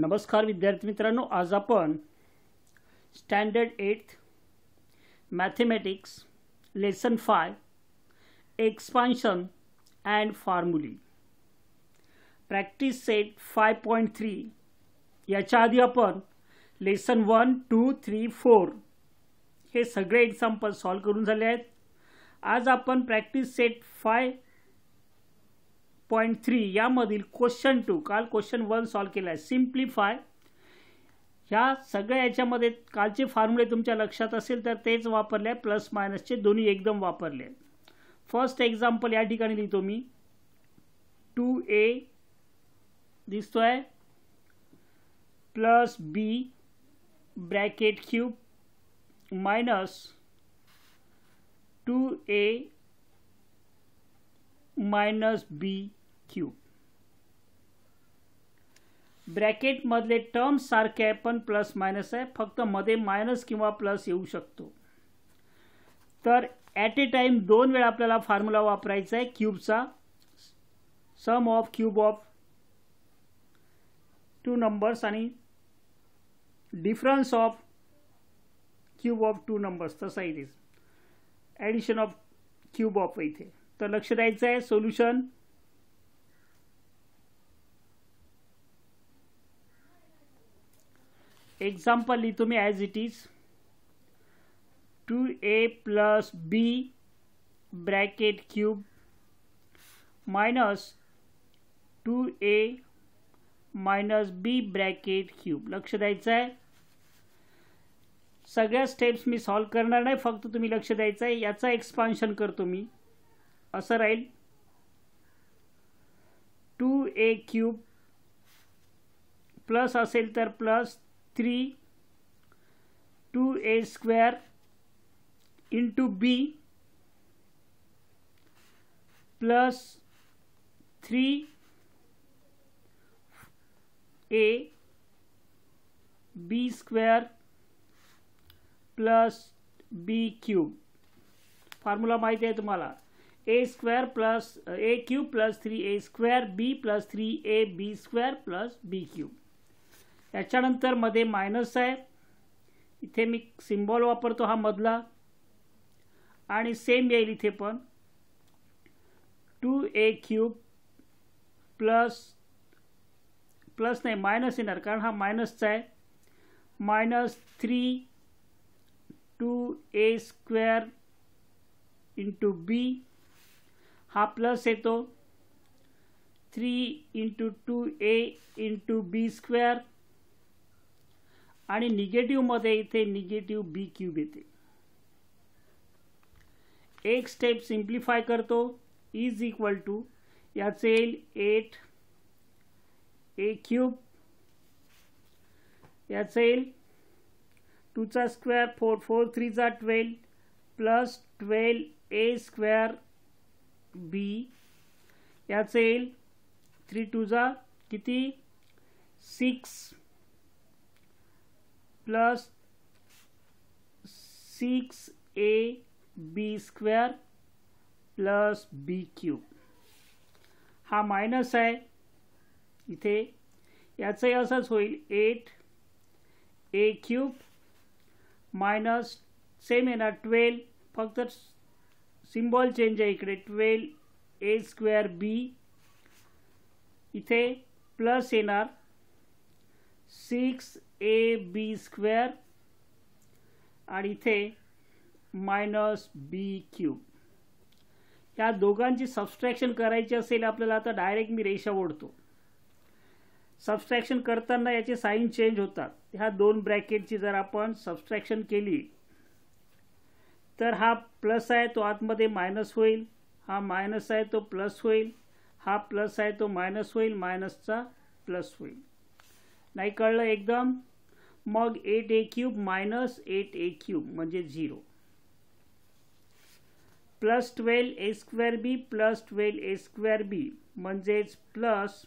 नमस्कार विद्यार्थी मित्रांनो आज आपण standard eight mathematics lesson five expansion and formulae practice set five point three याच्या आधी आपण lesson one two three four हे सगळे एक्झाम्पल सॉल्व करून झाले आहेत आज आपण practice set five point three यामधील क्वेश्चन टू काल क्वेश्चन वन सॉल्व केला आहे सिम्प्लिफाय ह्या सगळ्या याच्यामध्ये कालचे फॉर्म्युले तुमच्या लक्षात असेल तर तेच वापरले आहे प्लस मायनसचे दोन्ही एकदम वापरले फर्स्ट एक्झाम्पल या ठिकाणी लिहितो मी टू ए दिसतो आहे plus B bracket cube minus two A minus B cube ब्रॅकेटमधले टर्म सारखे आहे पण प्लस मायनस आहे फक्त मध्ये मायनस किंवा प्लस येऊ शकतो तर ॲट ए टाइम दोन वेळा आपल्याला फॉर्म्युला वापरायचा आहे क्यूबचा sum of cube of two numbers आणि difference of cube of two numbers तसा इथे ॲडिशन ऑफ क्यूब ऑफ इथे तर लक्ष द्यायचं आहे सोल्युशन एक्झाम्पल लिहितो मी as it is two A plus B bracket cube minus two A minus B bracket cube लक्ष द्यायचं आहे सगळ्या स्टेप्स मी सॉल्व करणार नाही फक्त तुम्ही लक्ष द्यायचं आहे याचा एक्सपान्शन करतो मी असं राहील टू ए क्यूब प्लस असेल तर plus three two A square into B plus three A B square plus B cube formula महत है तुम्हारा A square plus A cube plus three A square B plus three A B square plus B cube त्याच्यानंतर मध्ये minus आहे इथे मी symbol वापरतो हा मधला आणि सेम येईल इथे पण two A cube plus plus नाही मायनस येणार कारण हा मायनसचा आहे minus three two A square into B हा प्लस येतो three into two A into B square आणि निगेटिव्हमध्ये इथे निगेटिव्ह बी क्यूब येते एक स्टेप सिम्प्लिफाय करतो इज इक्वल टू याचे येईल एट ए क्यूब याच येईल टूचा स्क्वेअर फोर फोर थ्रीचा twelve plus twelve A square B याच येईल थ्री टूचा किती six plus six A B square plus B cube हा मायनस आहे इथे याचंही असंच होईल eight A cube minus same आहे ना ट्वेल्व फक्त सिम्बॉल चेंज आहे इकडे ट्वेल्व ए स्क्वेअर बी इथे प्लस येणार सिक्स ए बी स्क्वेअर आणि इथे मायनस बी क्यूब या दोघांची सबस्ट्रॅक्शन करायची असेल आपल्याला आता डायरेक्ट मी रेषा ओढतो सबस्ट्रॅक्शन करताना याचे साईन चेंज होतात ह्या दोन ब्रॅकेटची जर आपण सबस्ट्रॅक्शन केली तर हा प्लस आहे तो आतमध्ये मायनस होईल हा मायनस आहे तो प्लस होईल हा प्लस आहे तो मायनस होईल मायनसचा प्लस होईल नाही कळलं एकदम मग eight A cube minus eight A cube म्हणजे zero plus twelve A square B plus twelve A square B म्हणजेच plus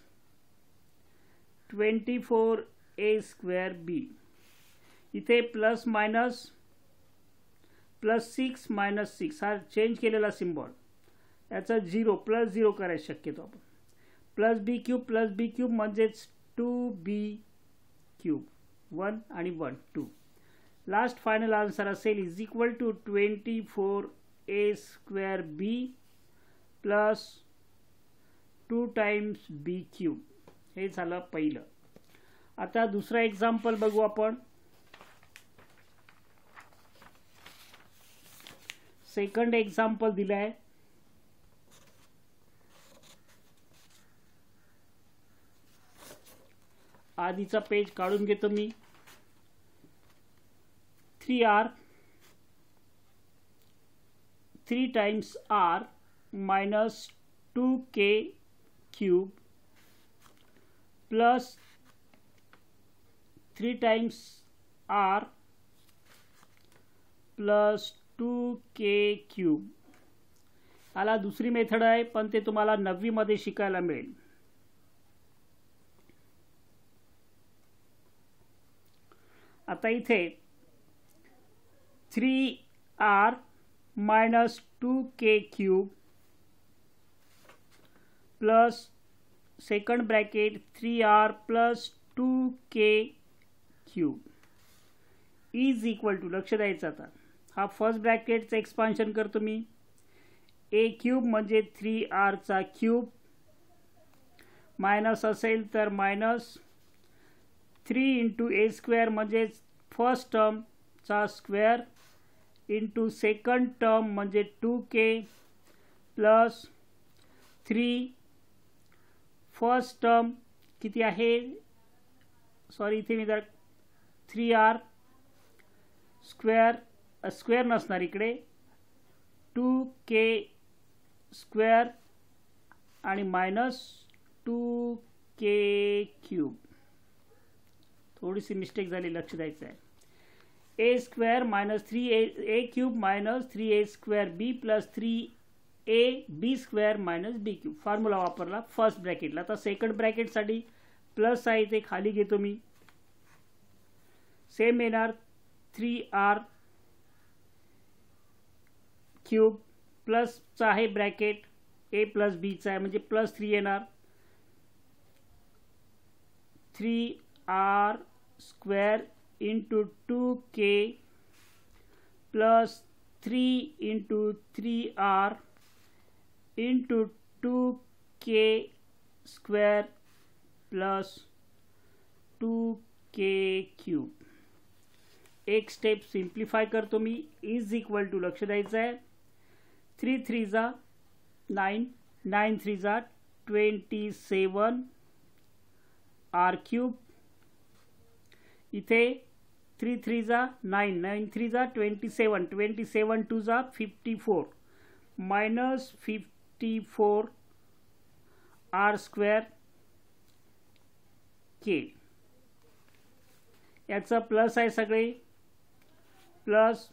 twenty four A square B इथे plus minus plus six minus six हा change केलेला symbol याचा zero plus zero करायला शक्यतो आपण plus B cube plus B cube म्हणजेच two B cube one आणि one two last final answer असेल is equal to twenty four A square B plus two times B cube हे झालं पहिलं आता दुसरा एक्झाम्पल बघू आपण सेकंड एक्झाम्पल दिलं आहे आधीचा पेज काढून घेतो मी three R three times R minus two K cube plus three times R plus two K cube आला दुसरी मेथड आहे पण ते तुम्हाला नववीमध्ये शिकायला मिळेल आता इथे three R minus two K cube plus second bracket three R plus two K cube is equal to लक्ष द्यायचं आता हा फर्स्ट ब्रॅकेटचं एक्सपान्शन करतो मी ए क्यूब म्हणजे थ्री आरचा क्यूब मायनस असेल तर minus three into A square म्हणजेच फर्स्ट टर्मचा स्क्वेअर इंटू सेकंड टर्म म्हणजे two K plus three first term किती आहे सॉरी इथे मी जर थ्री आर स्क्वेअर स्क्वेअर नसणार इकडे टू के स्क्वेअर आणि मायनस टू के क्यूब थोड़ी सी मिस्टेक झाली लक्ष द्यायचं A square minus three A A cube minus three A square B plus three A B square minus B cube formula first bracket आता second सा plus है इतने खाली घेतो मी सेम एनार थ्री आर क्यूब प्लस चाहे ब्रैकेट ए प्लस बी चाहिए प्लस थ्री एनार three R square into 2k plus 3 into 3r into 2k square plus 2k cube एक स्टेप सिम्प्लिफाय करतो मी इज इक्वल टू लक्ष द्यायचं आहे थ्री थ्री जा नाईन नाईन थ्री जा ट्वेंटी सेवन आर क्यूब इथे थ्री थ्री जा नाईन नाईन थ्री जा twenty seven twenty seven two जा fifty four minus fifty four R square K याचं प्लस आहे सगळे प्लस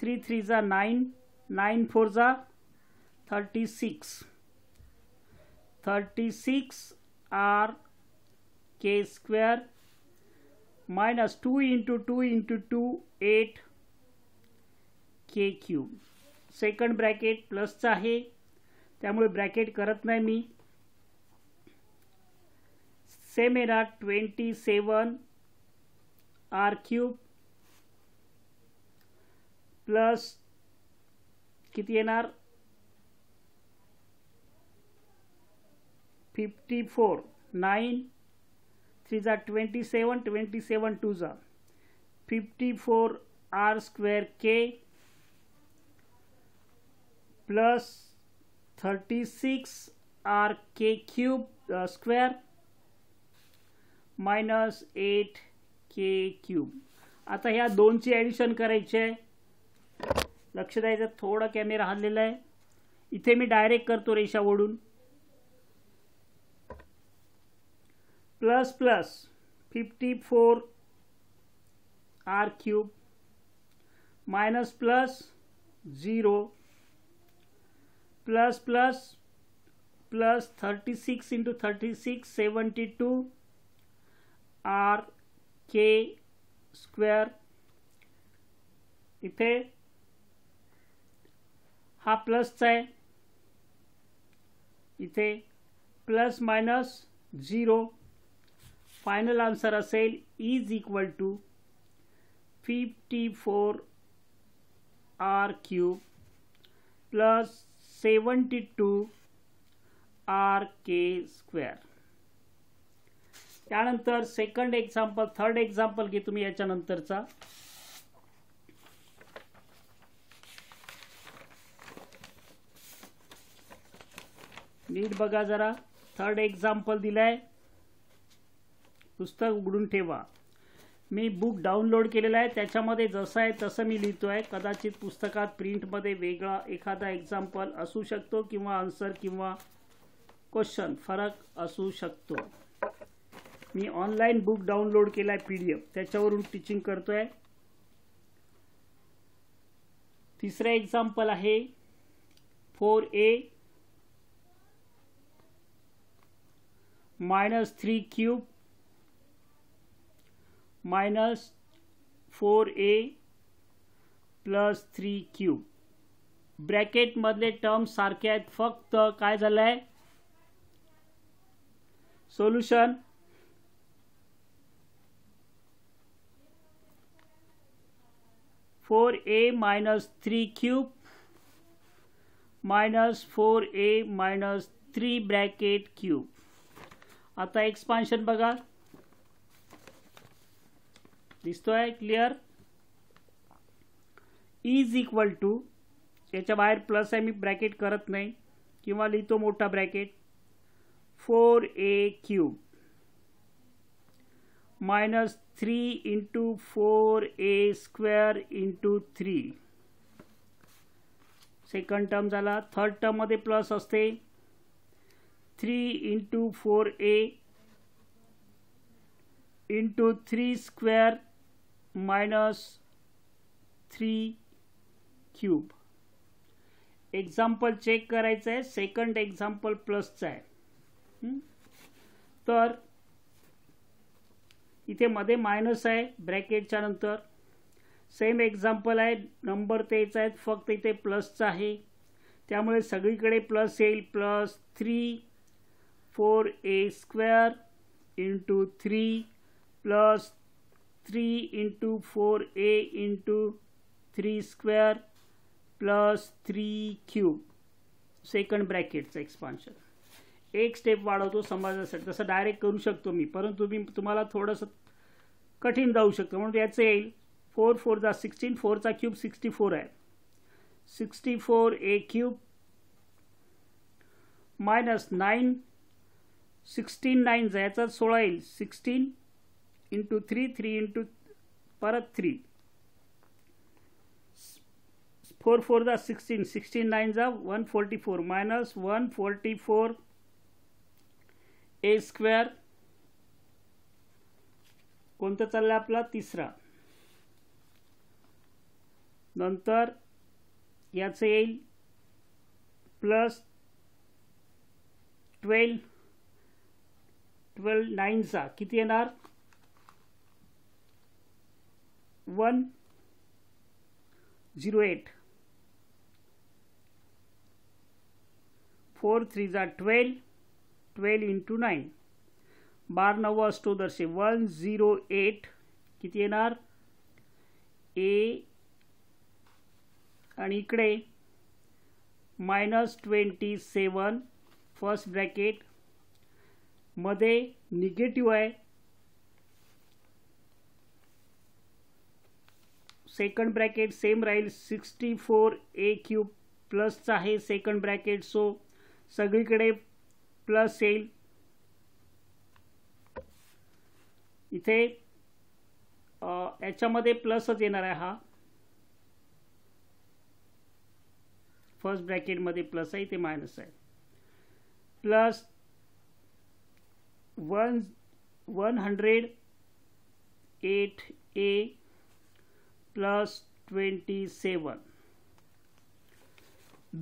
थ्री थ्री जा नाईन नाईन फोर जा thirty six thirty six R K square minus 2 into 2 into 2 eight K cube second bracket प्लसचं आहे त्यामुळे bracket करत नाही मी सेम येणार twenty seven R cube plus किती येणार fifty four nine three twenty seven twenty seven two जा fifty four R square K plus thirty six R K cube square minus eight K cube आता ह्या दोनची addition करायची आहे लक्ष द्यायचं थोडा कॅमेरा हल्लेला आहे इथे मी डायरेक्ट करतो रेषा ओढून plus plus fifty four R cube minus plus zero plus plus plus thirty six into thirty six seventy two R K square इथे हा प्लस है इथे plus minus zero final answer असेल is equal to fifty four R cube plus seventy two R K square त्यानंतर second example third example घे तुम्ही याच्यानंतरचा नीट बघा जरा थर्ड एक्झाम्पल दिलाय पुस्तक उघडून ठेवा मी बुक डाउनलोड केलेला आहे त्याच्यामध्ये जसं आहे तसं मी लिहितो आहे कदाचित पुस्तकात प्रिंटमध्ये वेगळा एखादा एक्झाम्पल असू शकतो किंवा आन्सर किंवा क्वेश्चन फरक असू शकतो मी ऑनलाईन बुक डाउनलोड केला आहे पी डी एफ त्याच्यावरून टीचिंग करतो आहे तिसरं एक्झाम्पल आहे four A minus three cube minus 4a plus three cube ब्रॅकेटमधले टर्म सारखे आहेत फक्त काय झालं आहे solution four A minus three cube minus four A minus three bracket cube आता एक्सपान्शन बघा दिसतो आहे क्लिअर इज इक्वल टू याच्या बाहेर प्लस आहे मी ब्रॅकेट करत नाही किंवा लिहितो मोठा bracket four A cube minus three into four A square into three second term झाला थर्ड टर्ममध्ये प्लस असते three into four A into three square minus three cube example check करायचं आहे सेकंड एक्झाम्पल प्लसचं आहे तर इथे मध्ये मायनस आहे ब्रॅकेटच्या नंतर सेम एक्झाम्पल आहे नंबर तेच आहेत फक्त इथे प्लसचा आहे त्यामुळे सगळीकडे प्लस येईल plus three four A square into three plus three into four A into three square plus three cube second ब्रॅकेटचं एक्सपान्शन एक स्टेप वाढवतो समाजासाठी तसं डायरेक्ट करू शकतो मी परंतु मी तुम्हाला थोडंसं कठीण जाऊ शकतो म्हणून याचं येईल फोर फोरचा सिक्स्टीन फोरचा क्यूब सिक्स्टी फोर आहे sixty four A cube minus nine sixteen नाईनचा याचा सोळा येईल sixteen into three three into परत थ्री फोर फोर जा सिक्स्टीन सिक्स्टीन नाईन जा one forty four minus one forty four A square कोणतं चाललं आहे आपला तिसरा नंतर याचं येईल प्लस ट्वेल्व ट्वेल्व नाईनचा किती येणार one zero eight four three झा ट्वेल ट्वेल्व इंटू नाईन बार नऊ असतो दर्शे वन झिरो एट किती येणार ए आणि इकडे minus twenty seven first bracket मध्ये निगेटिव्ह आहे सेकंड ब्रॅकेट सेम राहील सिक्स्टी फोर ए क्यूब प्लसचा आहे सेकंड ब्रॅकेट सो सगळीकडे प्लस येईल इथे याच्यामध्ये प्लसच येणार आहे हा फर्स्ट ब्रॅकेटमध्ये प्लस आहे ते मायनस आहे plus one one hundred eight A plus twenty seven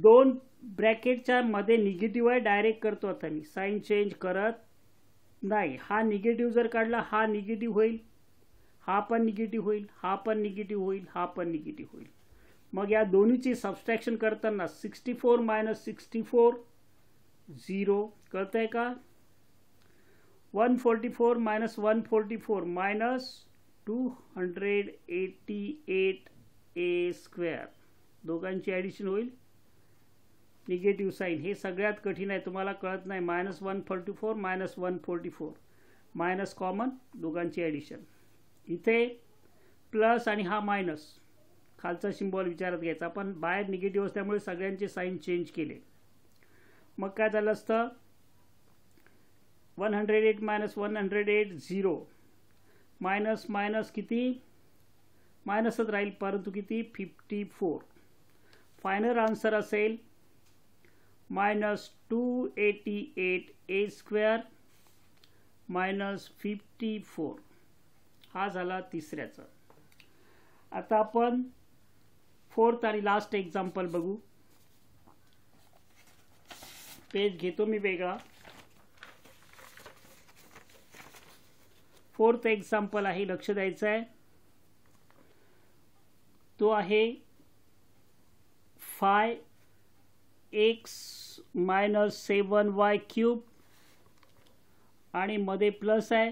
दोन ब्रॅकेटच्या मध्ये निगेटिव्ह आहे डायरेक्ट करतो आता मी साईन चेंज करत नाही हा निगेटिव्ह जर काढला हा निगेटिव्ह होईल हा पण निगेटिव्ह होईल हा पण निगेटिव्ह होईल हा पण निगेटिव्ह होईल मग या दोन्हीची सबस्ट्रॅक्शन करताना sixty four minus sixty four zero कळत आहे का one forty four minus one forty four minus hundred eighty eight A square दोघांची ॲडिशन होईल निगेटिव्ह साईन हे सगळ्यात कठीण आहे तुम्हाला कळत नाही minus one forty four minus one forty four minus common दोघांची ॲडिशन इथे प्लस आणि हा मायनस खालचा सिम्बॉल विचारात घ्यायचा पण बाहेर निगेटिव्ह असल्यामुळे सगळ्यांचे साईन चेंज केले मग काय झालं असतं one hundred eight minus one hundred eight zero minus minus किती मायनसच राहील परंतु किती फिफ्टी फोर फायनल आन्सर असेल minus two eighty eight A square minus fifty four हा झाला तिसऱ्याचा आता आपण फोर्थ आणि लास्ट एक्झाम्पल बघू पेज घेतो मी वेगळा फोर्थ एक्झाम्पल आहे लक्ष द्यायचं आहे तो आहे five X minus seven Y cube आणि मध्ये प्लस आहे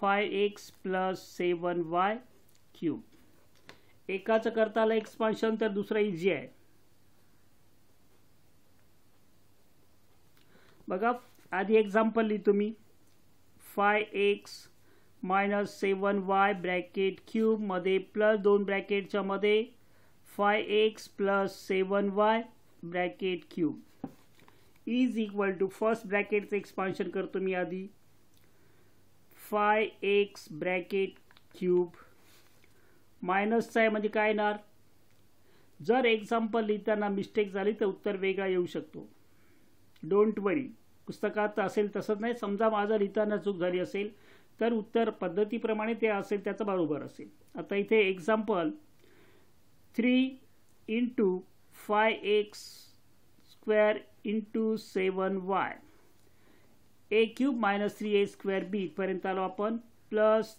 five X plus seven Y cube एकाचं करता आलं एक्सपान्शन तर दुसरा इझी आहे बघा आधी एक्झाम्पल लिहितो मी five X minus seven Y bracket क्यूबमध्ये प्लस दोन ब्रॅकेटच्या मध्ये five X plus seven Y bracket cube is equal to first ब्रॅकेटचं एक्सपान्शन करतो मी आधी फाय एक्स ब्रॅकेट क्यूब मायनसचा आहे म्हणजे काय येणार जर एक्झाम्पल लिहिताना मिस्टेक झाली तर उत्तर वेगळा येऊ शकतो डोंट वरी पुस्तकात असेल तसंच नाही समजा माझं लिहिताना चूक झाली असेल तर उत्तर पद्धतीप्रमाणे ते असेल त्याचं बरोबर असेल आता इथे example three into five x square into seven Y A cube minus three A square B इथपर्यंत आलो आपण plus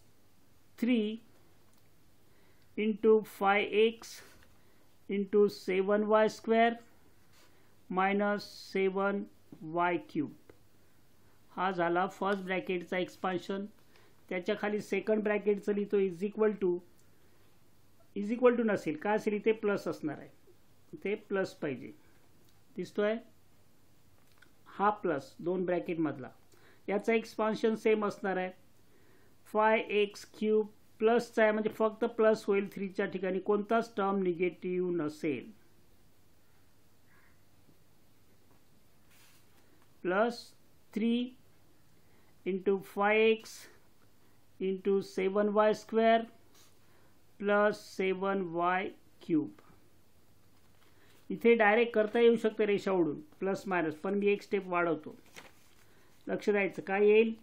three into five X into seven Y square minus seven Y cube हा झाला फर्स्ट ब्रॅकेटचा एक्सपान्शन त्याच्या खाली second ब्रॅकेटचं लिहितो is equal to is equal to नसेल का असेल इथे प्लस असणार आहे ते प्लस पाहिजे दिसतो आहे हा प्लस दोन ब्रॅकेटमधला याचा एक्सपान्शन सेम असणार आहे फाय एक्स क्यूब प्लसचा आहे म्हणजे फक्त प्लस होईल थ्रीच्या ठिकाणी कोणताच टर्म निगेटिव्ह नसेल plus three into 5x into 7y square plus seven Y cube इथे डायरेक्ट करता येऊ शकते रेषा ओढून प्लस मायनस पण मी एक स्टेप वाढवतो लक्ष द्यायचं काय येईल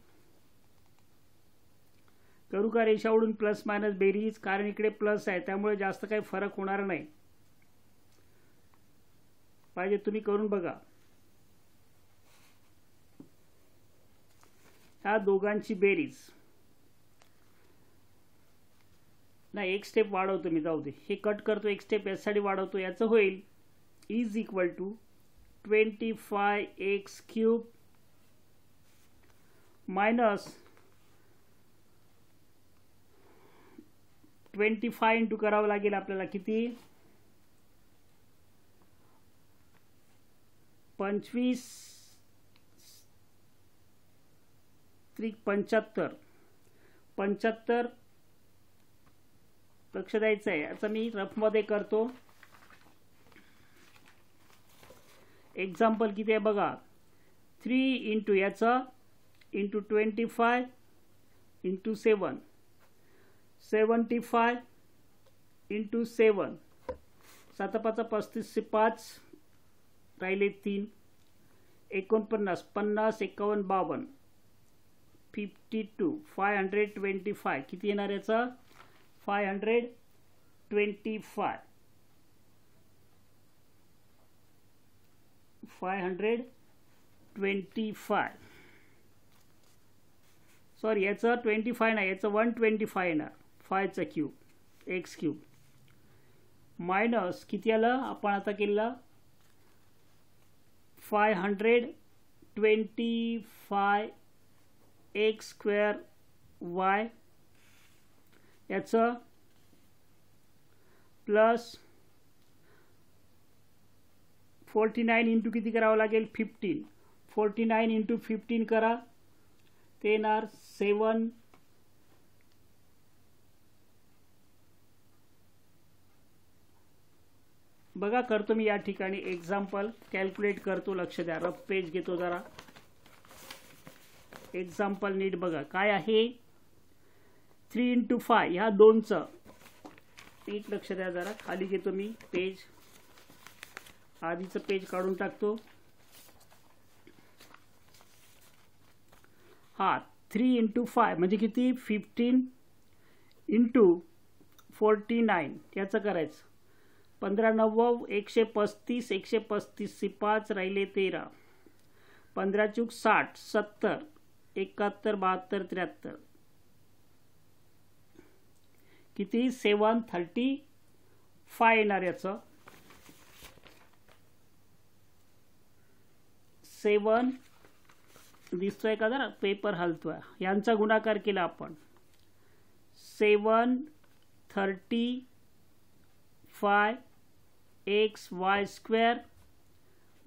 करू का रेषा ओढून प्लस मायनस बेरीज कारण इकडे प्लस आहे त्यामुळे जास्त काही फरक होणार नाही पाहिजे तुम्ही करून बघा या दोघांची बेरीज नाही एक स्टेप वाढवतो मी जाऊ दे हे कट करतो एक स्टेप यासाठी वाढवतो याचं होईल is equal to twenty five x cube minus twenty five into करावं लागेल आपल्याला किती पंचवीस त्रिक पंच्याहत्तर पंच्याहत्तर लक्ष द्यायचं आहे याचा मी रफमध्ये करतो एक्झाम्पल किती आहे बघा थ्री इंटू याचा into twenty five into seven seventy five into seven सात पाच पस्तीसशे पाच राहिले तीन एकोणपन्नास पन्नास एकावन्न बावन्न fifty two five hundred twenty five किती येणार याचं five hundred twenty five five hundred twenty five sorry याचं ट्वेंटी फाय नाही याचं वन ट्वेंटी फाय येणार फायचा क्यूब एक्स क्यूब मायनस किती आलं आपण आता केलं five hundred twenty five x square y याच प्लस फोर्टी नाईन इंटू किती करावं लागेल fifteen forty nine into fifteen करा ते येणार सेवन बघा करतो मी या ठिकाणी एक्झाम्पल कॅल्क्युलेट करतो लक्ष द्या रफ पेज घेतो जरा एक्झाम्पल नीट बघा काय आहे थ्री इंटू फाय ह्या दोनचं नीट लक्ष द्या जरा खाली घेतो मी पेज आधीचं पेज काढून टाकतो हा थ्री इंटू फाय म्हणजे किती फिफ्टीन इंटू फोर्टी नाईन याचं करायचं पंधरा नव्वद एकशे पस्तीस एकशे पस्तीसची पाच राहिले तेरा पंधरा चूक साठ सत्तर एकाहत्तर बहात्तर त्र्याहत्तर किती सेवन थर्टी फाय येणार याचं सेवन दिसतोय का जरा पेपर हलतोय यांचा गुणाकार केला आपण seven thirty five x y square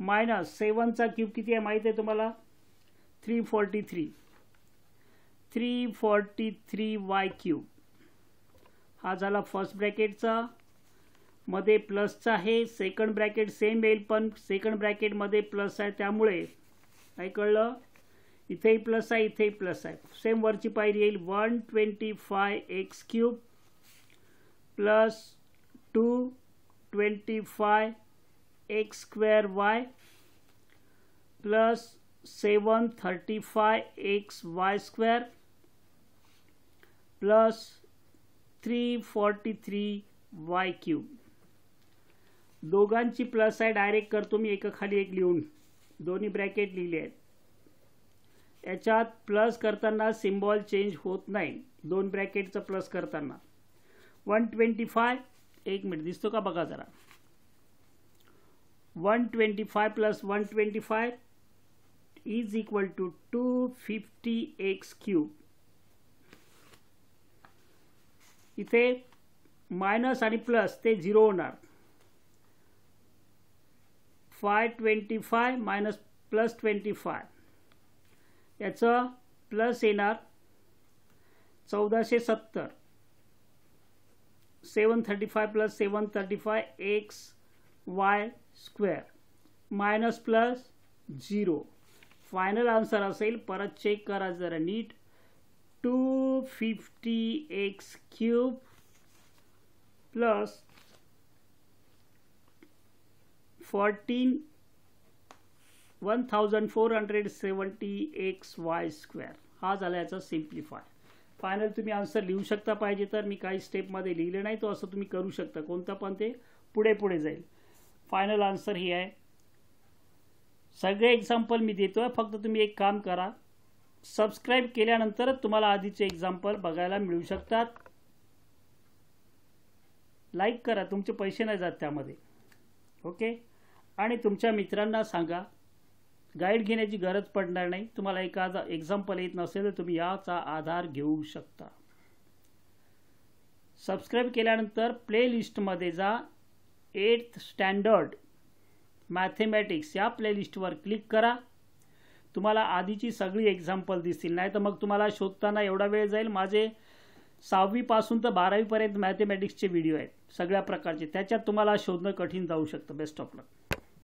minus सेवनचा क्यूब किती आहे माहीत आहे तुम्हाला three forty three three forty three y cube हा झाला फर्स्ट ब्रॅकेटचा मध्ये प्लसचा आहे सेकंड ब्रॅकेट सेम येईल पण सेकंड ब्रॅकेटमध्ये प्लस आहे त्यामुळे काय कळलं इथेही प्लस आहे इथेही प्लस आहे सेम वरची पायरी येईल one twenty five x cube plus two twenty five x square y plus seven thirty five x y square plus 343 y cube दोघांची प्लस आहे डायरेक्ट करतो मी एकाखाली एक लिहून दोन्ही ब्रॅकेट लिहिले आहेत याच्यात प्लस करताना सिम्बॉल चेंज होत नाही दोन ब्रॅकेटचं प्लस करताना वन ट्वेंटी फाय एक मिनिट दिसतो का बघा जरा one twenty five plus one twenty five is equal to two fifty x cube इथे मायनस आणि प्लस ते झिरो होणार five twenty five minus plus twenty five याचं प्लस येणार चौदाशे सत्तर seven thirty five plus seven thirty five x y square minus plus zero final answer असेल परत चेक करा जरा नीट 250x cube plus 14 1470xy square हा झाला याचा सिम्प्लिफाय फायनल तुम्ही आन्सर लिहू शकता पाहिजे तर मी काही स्टेपमध्ये लिहिले नाही तो असं तुम्ही करू शकता कोणता पण ते पुढे पुढे जाईल फायनल आन्सर ही आहे सगळे एक्झाम्पल मी देतोय फक्त तुम्ही एक काम करा सबस्क्राईब केल्यानंतरच तुम्हाला आधीचे एक्झाम्पल बघायला मिळू शकतात लाईक करा तुमचे पैसे नाही जात त्यामध्ये ओके आणि तुमच्या मित्रांना सांगा गाईड घेण्याची गरज पडणार नाही तुम्हाला एखादा एक्झाम्पल येत नसेल तर तुम्ही याचा आधार घेऊ शकता सबस्क्राईब केल्यानंतर प्लेलिस्टमध्ये जा एट्थ स्टँडर्ड मॅथेमॅटिक्स या प्लेलिस्टवर क्लिक करा तुम्हाला आधीची सगळी एक्झाम्पल दिसतील नाही तर मग तुम्हाला शोधताना एवढा वेळ जाईल माझे सहावीपासून तर बारावीपर्यंत मॅथेमॅटिक्सचे व्हिडिओ आहेत सगळ्या प्रकारचे त्याच्यात तुम्हाला शोधणं कठीण जाऊ शकतं बेस्ट ऑफ लक